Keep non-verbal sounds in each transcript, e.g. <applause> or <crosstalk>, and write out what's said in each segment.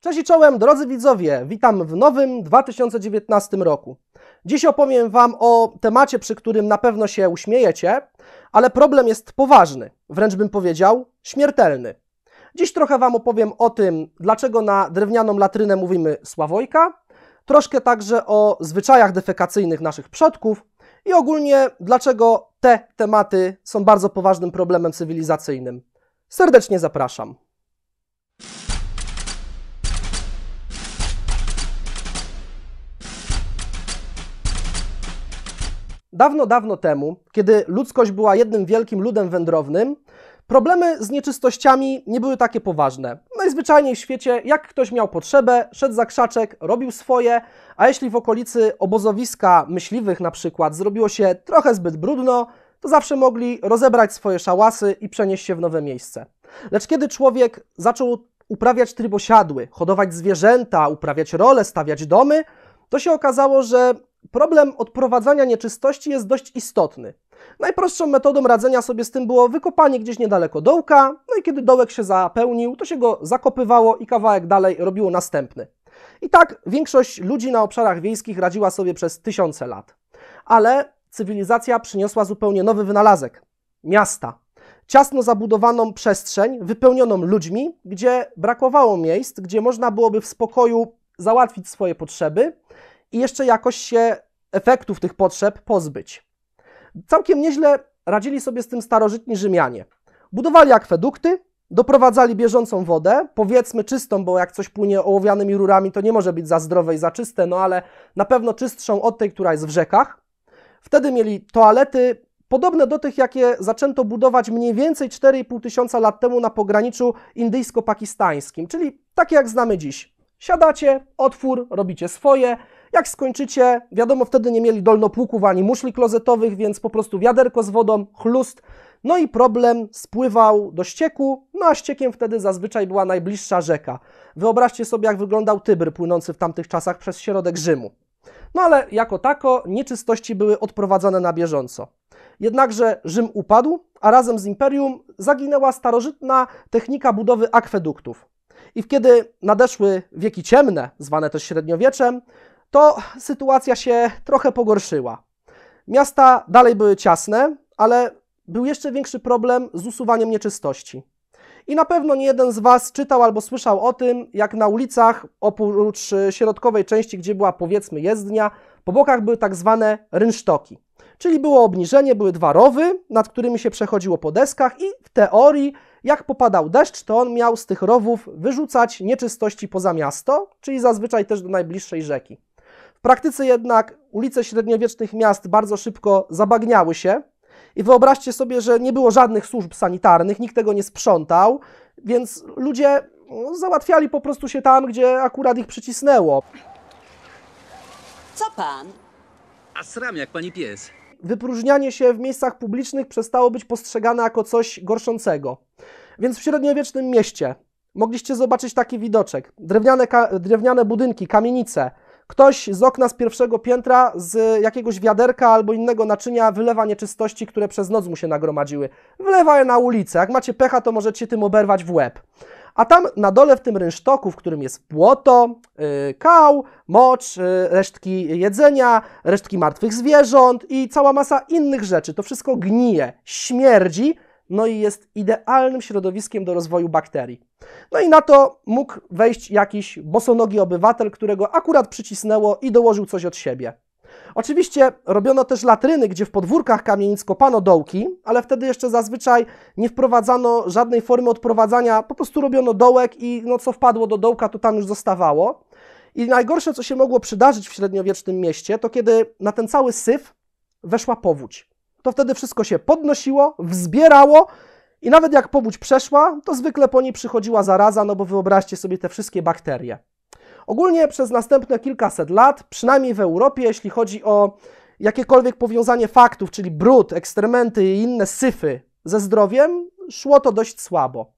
Cześć i czołem, drodzy widzowie, witam w nowym 2019 roku. Dziś opowiem Wam o temacie, przy którym na pewno się uśmiejecie, ale problem jest poważny, wręcz bym powiedział śmiertelny. Dziś trochę Wam opowiem o tym, dlaczego na drewnianą latrynę mówimy sławojka, troszkę także o zwyczajach defekacyjnych naszych przodków i ogólnie dlaczego te tematy są bardzo poważnym problemem cywilizacyjnym. Serdecznie zapraszam. Dawno, dawno temu, kiedy ludzkość była jednym wielkim ludem wędrownym, problemy z nieczystościami nie były takie poważne. Najzwyczajniej w świecie, jak ktoś miał potrzebę, szedł za krzaczek, robił swoje, a jeśli w okolicy obozowiska myśliwych na przykład zrobiło się trochę zbyt brudno, to zawsze mogli rozebrać swoje szałasy i przenieść się w nowe miejsce. Lecz kiedy człowiek zaczął uprawiać trybosiadły, hodować zwierzęta, uprawiać role, stawiać domy, to się okazało, że problem odprowadzania nieczystości jest dość istotny. Najprostszą metodą radzenia sobie z tym było wykopanie gdzieś niedaleko dołka, no i kiedy dołek się zapełnił, to się go zakopywało i kawałek dalej robiło następny. I tak większość ludzi na obszarach wiejskich radziła sobie przez tysiące lat. Ale cywilizacja przyniosła zupełnie nowy wynalazek miasta. Ciasno zabudowaną przestrzeń, wypełnioną ludźmi, gdzie brakowało miejsc, gdzie można byłoby w spokoju załatwić swoje potrzeby, i jeszcze jakoś się efektów tych potrzeb pozbyć. Całkiem nieźle radzili sobie z tym starożytni Rzymianie. Budowali akwedukty, doprowadzali bieżącą wodę, powiedzmy czystą, bo jak coś płynie ołowianymi rurami, to nie może być za zdrowe i za czyste, no ale na pewno czystszą od tej, która jest w rzekach. Wtedy mieli toalety podobne do tych, jakie zaczęto budować mniej więcej 4,5 tysiąca lat temu na pograniczu indyjsko-pakistańskim, czyli takie jak znamy dziś. Siadacie, otwór, robicie swoje, jak skończycie, wiadomo, wtedy nie mieli dolnopłuków ani muszli klozetowych, więc po prostu wiaderko z wodą, chlust, no i problem spływał do ścieku, no a ściekiem wtedy zazwyczaj była najbliższa rzeka. Wyobraźcie sobie, jak wyglądał Tybr płynący w tamtych czasach przez środek Rzymu. No ale jako tako nieczystości były odprowadzane na bieżąco. Jednakże Rzym upadł, a razem z imperium zaginęła starożytna technika budowy akweduktów. I kiedy nadeszły wieki ciemne, zwane też średniowieczem, to sytuacja się trochę pogorszyła. Miasta dalej były ciasne, ale był jeszcze większy problem z usuwaniem nieczystości. I na pewno nie jeden z Was czytał albo słyszał o tym, jak na ulicach, oprócz środkowej części, gdzie była powiedzmy jezdnia, po bokach były tak zwane rynsztoki. Czyli było obniżenie, były dwa rowy, nad którymi się przechodziło po deskach i w teorii, jak popadał deszcz, to on miał z tych rowów wyrzucać nieczystości poza miasto, czyli zazwyczaj też do najbliższej rzeki. W praktyce jednak ulice średniowiecznych miast bardzo szybko zabagniały się i wyobraźcie sobie, że nie było żadnych służb sanitarnych, nikt tego nie sprzątał, więc ludzie no, załatwiali po prostu się tam, gdzie akurat ich przycisnęło. Co pan? A sram jak pani pies. Wypróżnianie się w miejscach publicznych przestało być postrzegane jako coś gorszącego. Więc w średniowiecznym mieście mogliście zobaczyć taki widoczek. Drewniane, drewniane budynki, kamienice – Ktoś z okna z pierwszego piętra z jakiegoś wiaderka albo innego naczynia wylewa nieczystości, które przez noc mu się nagromadziły. Wylewa je na ulicę. Jak macie pecha, to możecie tym oberwać w łeb. A tam na dole w tym rynsztoku, w którym jest błoto, yy, kał, mocz, yy, resztki jedzenia, resztki martwych zwierząt i cała masa innych rzeczy, to wszystko gnije, śmierdzi, no i jest idealnym środowiskiem do rozwoju bakterii. No i na to mógł wejść jakiś bosonogi obywatel, którego akurat przycisnęło i dołożył coś od siebie. Oczywiście robiono też latryny, gdzie w podwórkach kamienic kopano dołki, ale wtedy jeszcze zazwyczaj nie wprowadzano żadnej formy odprowadzania, po prostu robiono dołek i no, co wpadło do dołka, to tam już zostawało. I najgorsze, co się mogło przydarzyć w średniowiecznym mieście, to kiedy na ten cały syf weszła powódź to wtedy wszystko się podnosiło, wzbierało i nawet jak powódź przeszła, to zwykle po niej przychodziła zaraza, no bo wyobraźcie sobie te wszystkie bakterie. Ogólnie przez następne kilkaset lat, przynajmniej w Europie, jeśli chodzi o jakiekolwiek powiązanie faktów, czyli brud, ekstrementy i inne syfy ze zdrowiem, szło to dość słabo.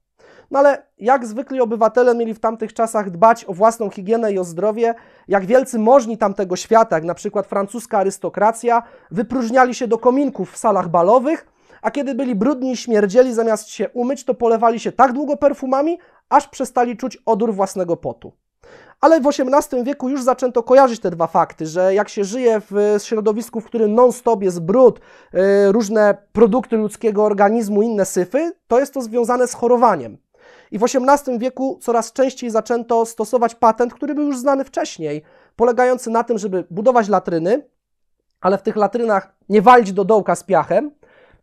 No ale jak zwykli obywatele mieli w tamtych czasach dbać o własną higienę i o zdrowie, jak wielcy możni tamtego świata, jak na przykład francuska arystokracja, wypróżniali się do kominków w salach balowych, a kiedy byli brudni i śmierdzieli, zamiast się umyć, to polewali się tak długo perfumami, aż przestali czuć odór własnego potu. Ale w XVIII wieku już zaczęto kojarzyć te dwa fakty, że jak się żyje w środowisku, w którym non-stop jest brud, y, różne produkty ludzkiego organizmu, inne syfy, to jest to związane z chorowaniem. I w XVIII wieku coraz częściej zaczęto stosować patent, który był już znany wcześniej, polegający na tym, żeby budować latryny, ale w tych latrynach nie walić do dołka z piachem,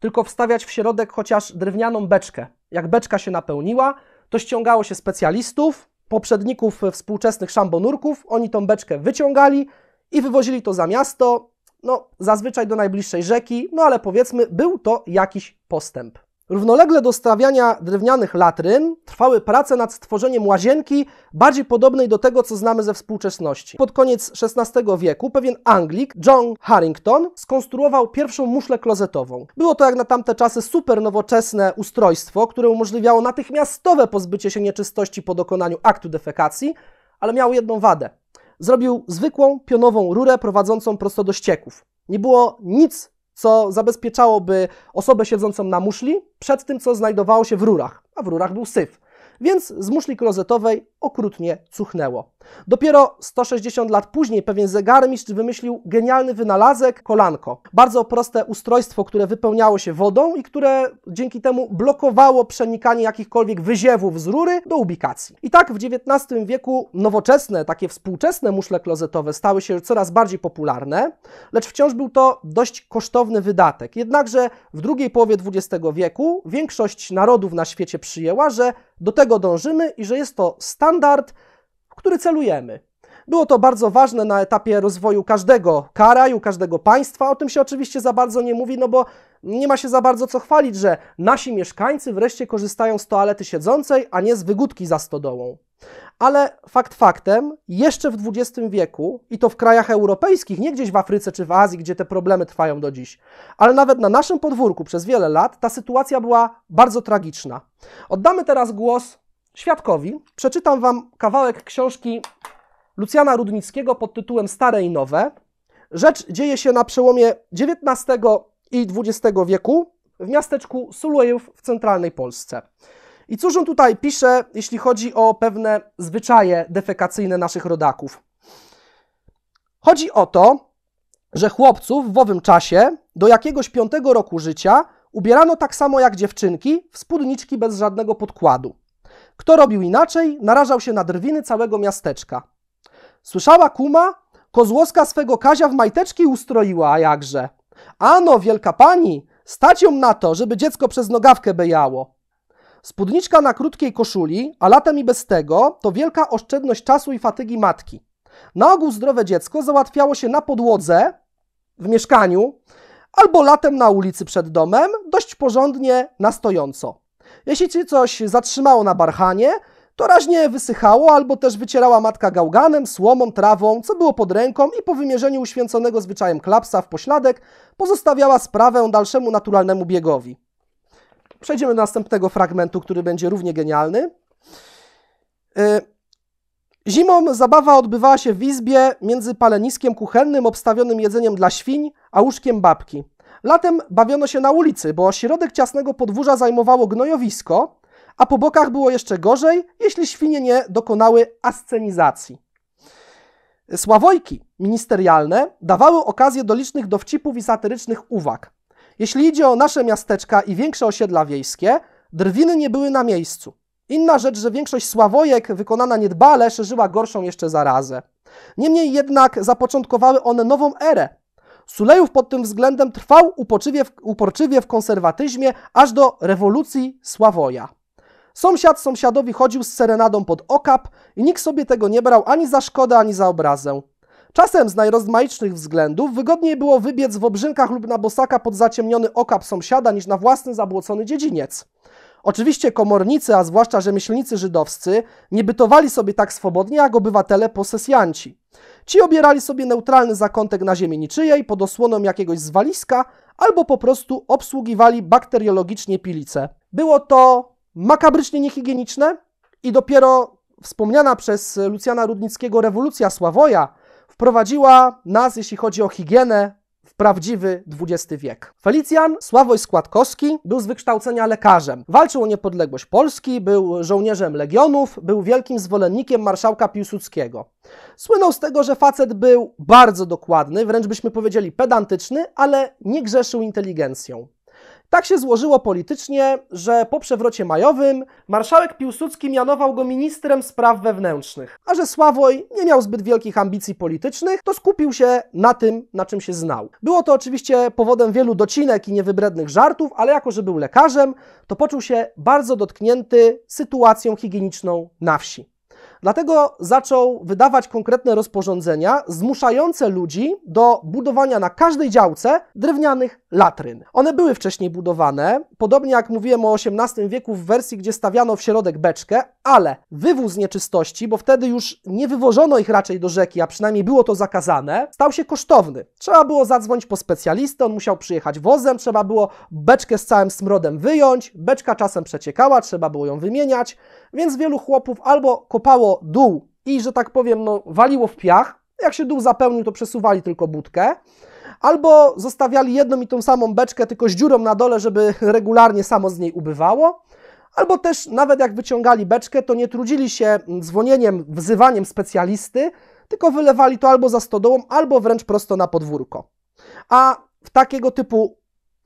tylko wstawiać w środek chociaż drewnianą beczkę. Jak beczka się napełniła, to ściągało się specjalistów, poprzedników współczesnych szambonurków, oni tą beczkę wyciągali i wywozili to za miasto, no zazwyczaj do najbliższej rzeki, no ale powiedzmy, był to jakiś postęp. Równolegle do stawiania drewnianych latryn trwały prace nad stworzeniem łazienki bardziej podobnej do tego, co znamy ze współczesności. Pod koniec XVI wieku pewien Anglik, John Harrington, skonstruował pierwszą muszlę klozetową. Było to jak na tamte czasy super nowoczesne ustrojstwo, które umożliwiało natychmiastowe pozbycie się nieczystości po dokonaniu aktu defekacji, ale miało jedną wadę. Zrobił zwykłą pionową rurę prowadzącą prosto do ścieków. Nie było nic co zabezpieczałoby osobę siedzącą na muszli przed tym, co znajdowało się w rurach, a w rurach był syf. Więc z muszli klozetowej okrutnie cuchnęło. Dopiero 160 lat później pewien zegarmistrz wymyślił genialny wynalazek kolanko. Bardzo proste ustrojstwo, które wypełniało się wodą i które dzięki temu blokowało przenikanie jakichkolwiek wyziewów z rury do ubikacji. I tak w XIX wieku nowoczesne, takie współczesne muszle klozetowe stały się coraz bardziej popularne, lecz wciąż był to dość kosztowny wydatek. Jednakże w drugiej połowie XX wieku większość narodów na świecie przyjęła, że do tego dążymy i że jest to standard, który celujemy. Było to bardzo ważne na etapie rozwoju każdego kraju, każdego państwa. O tym się oczywiście za bardzo nie mówi, no bo nie ma się za bardzo co chwalić, że nasi mieszkańcy wreszcie korzystają z toalety siedzącej, a nie z wygódki za stodołą. Ale fakt faktem, jeszcze w XX wieku, i to w krajach europejskich, nie gdzieś w Afryce czy w Azji, gdzie te problemy trwają do dziś, ale nawet na naszym podwórku przez wiele lat ta sytuacja była bardzo tragiczna. Oddamy teraz głos świadkowi przeczytam Wam kawałek książki Lucjana Rudnickiego pod tytułem Stare i Nowe. Rzecz dzieje się na przełomie XIX i XX wieku w miasteczku Sulejów w centralnej Polsce. I cóż on tutaj pisze, jeśli chodzi o pewne zwyczaje defekacyjne naszych rodaków? Chodzi o to, że chłopców w owym czasie do jakiegoś piątego roku życia ubierano tak samo jak dziewczynki w spódniczki bez żadnego podkładu. Kto robił inaczej, narażał się na drwiny całego miasteczka. Słyszała kuma? Kozłowska swego Kazia w majteczki ustroiła, a jakże. Ano, wielka pani, stać ją na to, żeby dziecko przez nogawkę bejało. Spódniczka na krótkiej koszuli, a latem i bez tego, to wielka oszczędność czasu i fatygi matki. Na ogół zdrowe dziecko załatwiało się na podłodze w mieszkaniu albo latem na ulicy przed domem, dość porządnie na stojąco. Jeśli ci coś zatrzymało na barchanie, to raźnie wysychało albo też wycierała matka gałganem, słomą, trawą, co było pod ręką i po wymierzeniu uświęconego zwyczajem klapsa w pośladek pozostawiała sprawę dalszemu naturalnemu biegowi. Przejdziemy do następnego fragmentu, który będzie równie genialny. E, zimą zabawa odbywała się w izbie między paleniskiem kuchennym obstawionym jedzeniem dla świń, a łóżkiem babki. Latem bawiono się na ulicy, bo środek ciasnego podwórza zajmowało gnojowisko, a po bokach było jeszcze gorzej, jeśli świnie nie dokonały ascenizacji. Sławojki ministerialne dawały okazję do licznych dowcipów i satyrycznych uwag. Jeśli idzie o nasze miasteczka i większe osiedla wiejskie, drwiny nie były na miejscu. Inna rzecz, że większość sławojek wykonana niedbale szerzyła gorszą jeszcze zarazę. Niemniej jednak zapoczątkowały one nową erę, Sulejów pod tym względem trwał upoczywie w, uporczywie w konserwatyzmie aż do rewolucji Sławoja. Sąsiad sąsiadowi chodził z serenadą pod okap i nikt sobie tego nie brał ani za szkodę, ani za obrazę. Czasem z najrozmaitszych względów wygodniej było wybiec w obrzynkach lub na bosaka pod zaciemniony okap sąsiada niż na własny zabłocony dziedziniec. Oczywiście komornicy, a zwłaszcza rzemieślnicy żydowscy, nie bytowali sobie tak swobodnie jak obywatele posesjanci. Ci obierali sobie neutralny zakątek na ziemi niczyjej pod osłoną jakiegoś zwaliska albo po prostu obsługiwali bakteriologicznie pilice. Było to makabrycznie niehigieniczne i dopiero wspomniana przez Lucjana Rudnickiego rewolucja Sławoja wprowadziła nas, jeśli chodzi o higienę, w prawdziwy XX wiek. Felicjan Sławoj Składkowski był z wykształcenia lekarzem. Walczył o niepodległość Polski, był żołnierzem legionów, był wielkim zwolennikiem marszałka Piłsudskiego. Słynął z tego, że facet był bardzo dokładny, wręcz byśmy powiedzieli pedantyczny, ale nie grzeszył inteligencją. Tak się złożyło politycznie, że po przewrocie majowym marszałek Piłsudski mianował go ministrem spraw wewnętrznych. A że Sławoj nie miał zbyt wielkich ambicji politycznych, to skupił się na tym, na czym się znał. Było to oczywiście powodem wielu docinek i niewybrednych żartów, ale jako, że był lekarzem, to poczuł się bardzo dotknięty sytuacją higieniczną na wsi. Dlatego zaczął wydawać konkretne rozporządzenia zmuszające ludzi do budowania na każdej działce drewnianych latryn. One były wcześniej budowane, podobnie jak mówiłem o XVIII wieku w wersji, gdzie stawiano w środek beczkę, ale wywóz nieczystości, bo wtedy już nie wywożono ich raczej do rzeki, a przynajmniej było to zakazane, stał się kosztowny. Trzeba było zadzwonić po specjalistę, on musiał przyjechać wozem, trzeba było beczkę z całym smrodem wyjąć, beczka czasem przeciekała, trzeba było ją wymieniać, więc wielu chłopów albo kopało dół i, że tak powiem, no, waliło w piach. Jak się dół zapełnił, to przesuwali tylko budkę. Albo zostawiali jedną i tą samą beczkę, tylko z dziurą na dole, żeby <laughs> regularnie samo z niej ubywało. Albo też nawet jak wyciągali beczkę, to nie trudzili się dzwonieniem, wzywaniem specjalisty, tylko wylewali to albo za stodołą, albo wręcz prosto na podwórko. A w takiego typu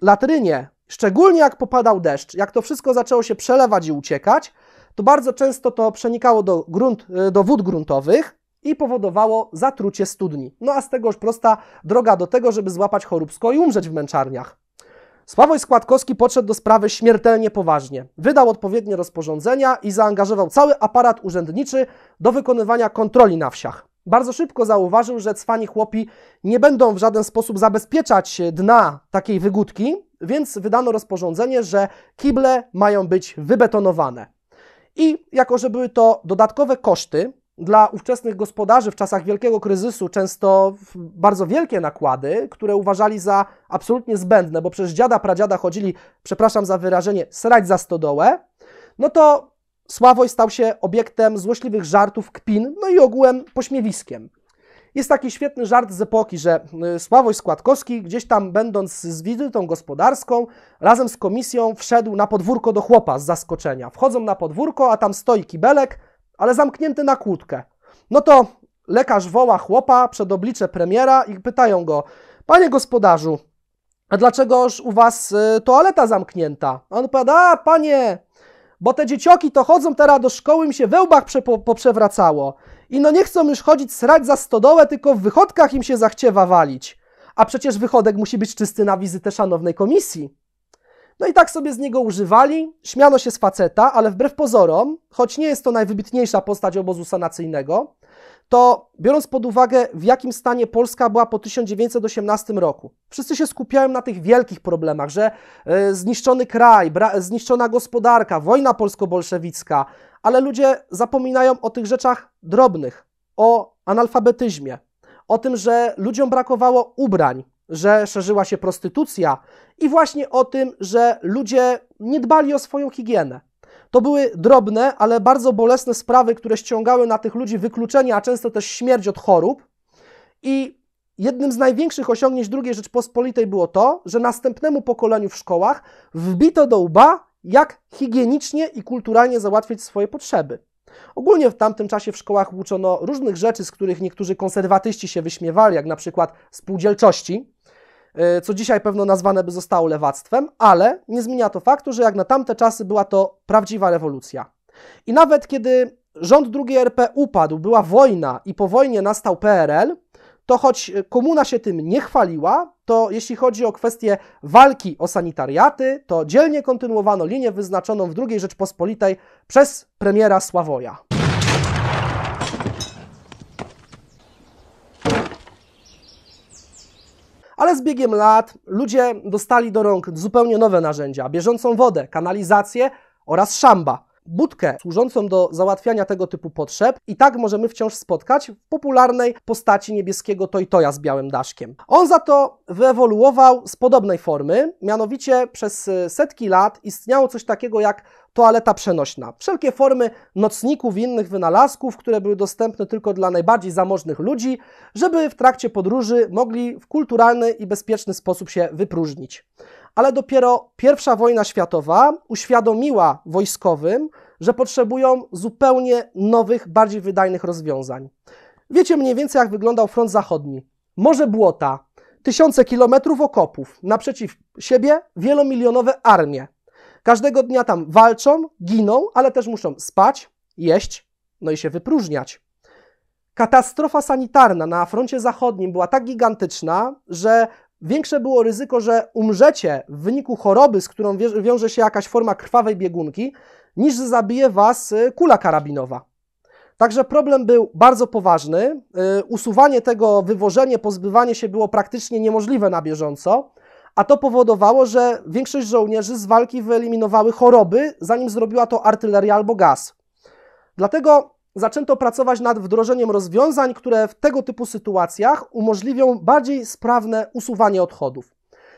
latrynie, szczególnie jak popadał deszcz, jak to wszystko zaczęło się przelewać i uciekać, to bardzo często to przenikało do, grunt, e, do wód gruntowych i powodowało zatrucie studni. No a z tego już prosta droga do tego, żeby złapać choróbsko i umrzeć w męczarniach. Sławoj Składkowski podszedł do sprawy śmiertelnie poważnie. Wydał odpowiednie rozporządzenia i zaangażował cały aparat urzędniczy do wykonywania kontroli na wsiach. Bardzo szybko zauważył, że cwani chłopi nie będą w żaden sposób zabezpieczać dna takiej wygódki, więc wydano rozporządzenie, że kible mają być wybetonowane. I jako, że były to dodatkowe koszty dla ówczesnych gospodarzy w czasach wielkiego kryzysu, często bardzo wielkie nakłady, które uważali za absolutnie zbędne, bo przez dziada, pradziada chodzili, przepraszam za wyrażenie, srać za stodołę, no to Sławoj stał się obiektem złośliwych żartów, kpin, no i ogółem pośmiewiskiem. Jest taki świetny żart z epoki, że y, Sławoj Składkowski, gdzieś tam będąc z wizytą gospodarską, razem z komisją wszedł na podwórko do chłopa z zaskoczenia. Wchodzą na podwórko, a tam stoi kibelek, ale zamknięty na kłódkę. No to lekarz woła chłopa przed oblicze premiera i pytają go: Panie gospodarzu, a dlaczegoż u was y, toaleta zamknięta? A on pada, A, panie, bo te dziecioki to chodzą teraz do szkoły, mi się wełbach łbach poprzewracało i no nie chcą już chodzić srać za stodołę, tylko w wychodkach im się zachciewa walić. A przecież wychodek musi być czysty na wizytę szanownej komisji. No i tak sobie z niego używali, śmiano się z faceta, ale wbrew pozorom, choć nie jest to najwybitniejsza postać obozu sanacyjnego, to biorąc pod uwagę, w jakim stanie Polska była po 1918 roku, wszyscy się skupiają na tych wielkich problemach, że y, zniszczony kraj, zniszczona gospodarka, wojna polsko-bolszewicka, ale ludzie zapominają o tych rzeczach drobnych, o analfabetyzmie, o tym, że ludziom brakowało ubrań, że szerzyła się prostytucja i właśnie o tym, że ludzie nie dbali o swoją higienę. To były drobne, ale bardzo bolesne sprawy, które ściągały na tych ludzi wykluczenie, a często też śmierć od chorób. I jednym z największych osiągnięć II Rzeczpospolitej było to, że następnemu pokoleniu w szkołach wbito do łba, jak higienicznie i kulturalnie załatwić swoje potrzeby. Ogólnie w tamtym czasie w szkołach uczono różnych rzeczy, z których niektórzy konserwatyści się wyśmiewali, jak na przykład spółdzielczości, E, co dzisiaj pewno nazwane by zostało lewactwem, ale nie zmienia to faktu, że jak na tamte czasy była to prawdziwa rewolucja. I nawet kiedy rząd II RP upadł, była wojna i po wojnie nastał PRL, to choć komuna się tym nie chwaliła, to jeśli chodzi o kwestię walki o sanitariaty, to dzielnie kontynuowano linię wyznaczoną w II Rzeczpospolitej przez premiera Sławoja. Ale z biegiem lat ludzie dostali do rąk zupełnie nowe narzędzia: bieżącą wodę, kanalizację oraz szamba. Budkę służącą do załatwiania tego typu potrzeb i tak możemy wciąż spotkać w popularnej postaci niebieskiego tojtoja z białym daszkiem. On za to wyewoluował z podobnej formy, mianowicie przez e, setki lat istniało coś takiego jak toaleta przenośna. Wszelkie formy nocników i innych wynalazków, które były dostępne tylko dla najbardziej zamożnych ludzi, żeby w trakcie podróży mogli w kulturalny i bezpieczny sposób się wypróżnić. Ale dopiero I wojna światowa uświadomiła wojskowym, że potrzebują zupełnie nowych, bardziej wydajnych rozwiązań. Wiecie mniej więcej, jak wyglądał front zachodni. Morze błota, tysiące kilometrów okopów, naprzeciw siebie wielomilionowe armie. Każdego dnia tam walczą, giną, ale też muszą spać, jeść, no i się wypróżniać. Katastrofa sanitarna na froncie zachodnim była tak gigantyczna, że większe było ryzyko, że umrzecie w wyniku choroby, z którą wiąże się jakaś forma krwawej biegunki, niż zabije was y, kula karabinowa. Także problem był bardzo poważny. Y, usuwanie tego, wywożenie, pozbywanie się było praktycznie niemożliwe na bieżąco a to powodowało, że większość żołnierzy z walki wyeliminowały choroby, zanim zrobiła to artyleria albo gaz. Dlatego zaczęto pracować nad wdrożeniem rozwiązań, które w tego typu sytuacjach umożliwią bardziej sprawne usuwanie odchodów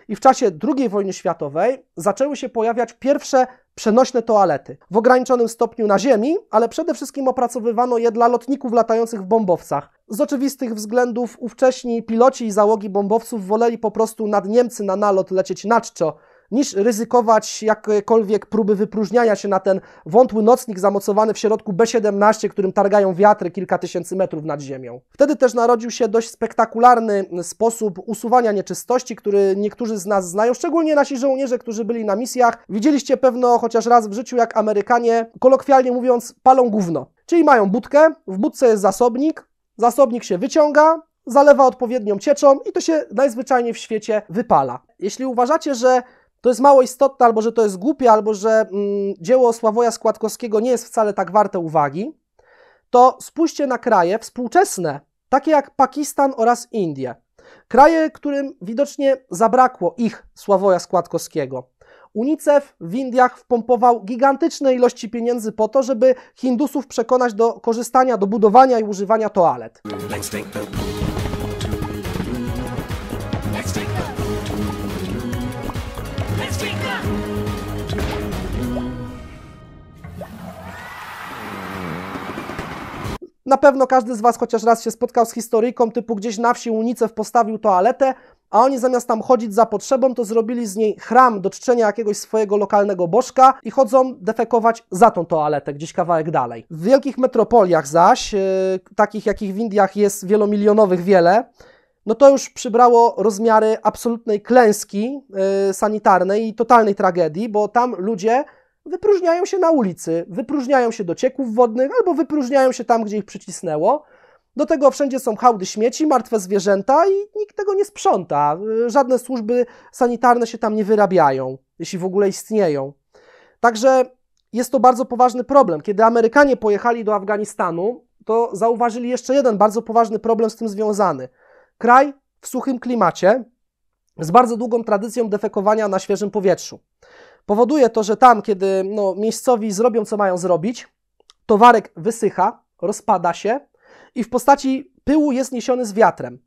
i w czasie II wojny światowej zaczęły się pojawiać pierwsze przenośne toalety w ograniczonym stopniu na ziemi, ale przede wszystkim opracowywano je dla lotników latających w bombowcach. Z oczywistych względów ówcześni piloci i załogi bombowców woleli po prostu nad Niemcy na nalot lecieć na czczo, niż ryzykować jakiekolwiek próby wypróżniania się na ten wątły nocnik zamocowany w środku B-17, którym targają wiatry kilka tysięcy metrów nad ziemią. Wtedy też narodził się dość spektakularny sposób usuwania nieczystości, który niektórzy z nas znają, szczególnie nasi żołnierze, którzy byli na misjach. Widzieliście pewno chociaż raz w życiu, jak Amerykanie, kolokwialnie mówiąc, palą gówno. Czyli mają budkę, w budce jest zasobnik, zasobnik się wyciąga, zalewa odpowiednią cieczą i to się najzwyczajniej w świecie wypala. Jeśli uważacie, że to jest mało istotne, albo że to jest głupie, albo że mm, dzieło Sławoja Składkowskiego nie jest wcale tak warte uwagi, to spójrzcie na kraje współczesne, takie jak Pakistan oraz Indie. Kraje, którym widocznie zabrakło ich Sławoja Składkowskiego. UNICEF w Indiach wpompował gigantyczne ilości pieniędzy po to, żeby Hindusów przekonać do korzystania, do budowania i używania toalet. Na pewno każdy z Was chociaż raz się spotkał z historyjką typu gdzieś na wsi unicef postawił toaletę, a oni zamiast tam chodzić za potrzebą, to zrobili z niej chram do czczenia jakiegoś swojego lokalnego bożka i chodzą defekować za tą toaletę, gdzieś kawałek dalej. W wielkich metropoliach zaś, yy, takich jakich w Indiach jest wielomilionowych wiele, no to już przybrało rozmiary absolutnej klęski yy, sanitarnej i totalnej tragedii, bo tam ludzie wypróżniają się na ulicy, wypróżniają się do cieków wodnych albo wypróżniają się tam, gdzie ich przycisnęło. Do tego wszędzie są hałdy śmieci, martwe zwierzęta i nikt tego nie sprząta. Y, żadne służby sanitarne się tam nie wyrabiają, jeśli w ogóle istnieją. Także jest to bardzo poważny problem. Kiedy Amerykanie pojechali do Afganistanu, to zauważyli jeszcze jeden bardzo poważny problem z tym związany. Kraj w suchym klimacie, z bardzo długą tradycją defekowania na świeżym powietrzu. Powoduje to, że tam, kiedy no, miejscowi zrobią, co mają zrobić, towarek wysycha, rozpada się i w postaci pyłu jest niesiony z wiatrem.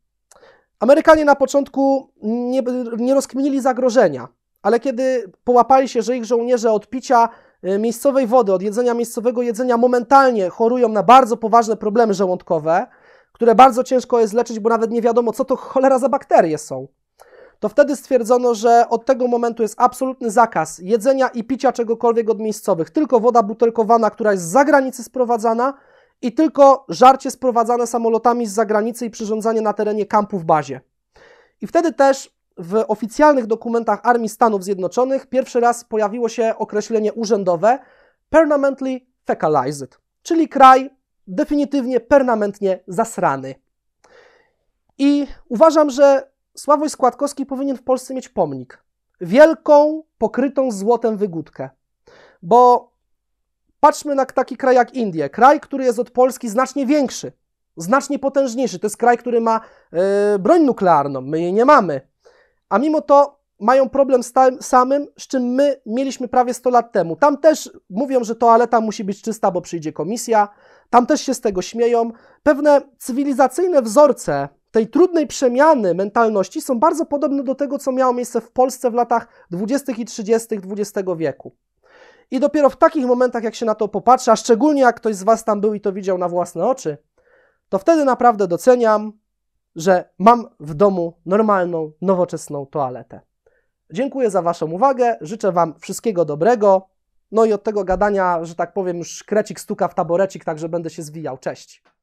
Amerykanie na początku nie, nie rozkminili zagrożenia, ale kiedy połapali się, że ich żołnierze od picia y, miejscowej wody, od jedzenia miejscowego jedzenia momentalnie chorują na bardzo poważne problemy żołądkowe, które bardzo ciężko jest leczyć, bo nawet nie wiadomo, co to cholera za bakterie są to wtedy stwierdzono, że od tego momentu jest absolutny zakaz jedzenia i picia czegokolwiek od miejscowych. Tylko woda butelkowana, która jest z zagranicy sprowadzana i tylko żarcie sprowadzane samolotami z zagranicy i przyrządzanie na terenie kampu w bazie. I wtedy też w oficjalnych dokumentach Armii Stanów Zjednoczonych pierwszy raz pojawiło się określenie urzędowe permanently fecalized, czyli kraj definitywnie, permanentnie zasrany. I uważam, że Sławoj Składkowski powinien w Polsce mieć pomnik. Wielką, pokrytą złotem wygódkę. Bo patrzmy na taki kraj jak Indie. Kraj, który jest od Polski znacznie większy, znacznie potężniejszy. To jest kraj, który ma yy, broń nuklearną. My jej nie mamy. A mimo to mają problem z tym samym, z czym my mieliśmy prawie 100 lat temu. Tam też mówią, że toaleta musi być czysta, bo przyjdzie komisja. Tam też się z tego śmieją. Pewne cywilizacyjne wzorce tej trudnej przemiany mentalności są bardzo podobne do tego, co miało miejsce w Polsce w latach 20. i 30. XX wieku. I dopiero w takich momentach, jak się na to popatrzy, a szczególnie jak ktoś z Was tam był i to widział na własne oczy, to wtedy naprawdę doceniam, że mam w domu normalną, nowoczesną toaletę. Dziękuję za Waszą uwagę, życzę Wam wszystkiego dobrego. No i od tego gadania, że tak powiem, już krecik stuka w taborecik, także będę się zwijał. Cześć!